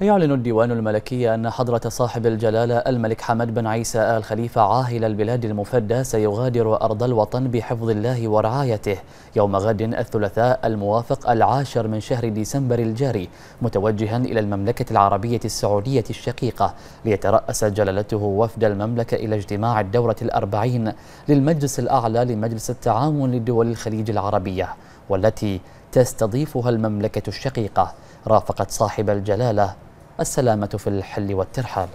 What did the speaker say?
يعلن الديوان الملكي أن حضرة صاحب الجلالة الملك حمد بن عيسى آل خليفة عاهل البلاد المفدى سيغادر أرض الوطن بحفظ الله ورعايته يوم غد الثلاثاء الموافق العاشر من شهر ديسمبر الجاري متوجها إلى المملكة العربية السعودية الشقيقة ليترأس جلالته وفد المملكة إلى اجتماع الدورة الأربعين للمجلس الأعلى لمجلس التعاون لدول الخليج العربية والتي تستضيفها المملكة الشقيقة رافقت صاحب الجلالة السلامة في الحل والترحال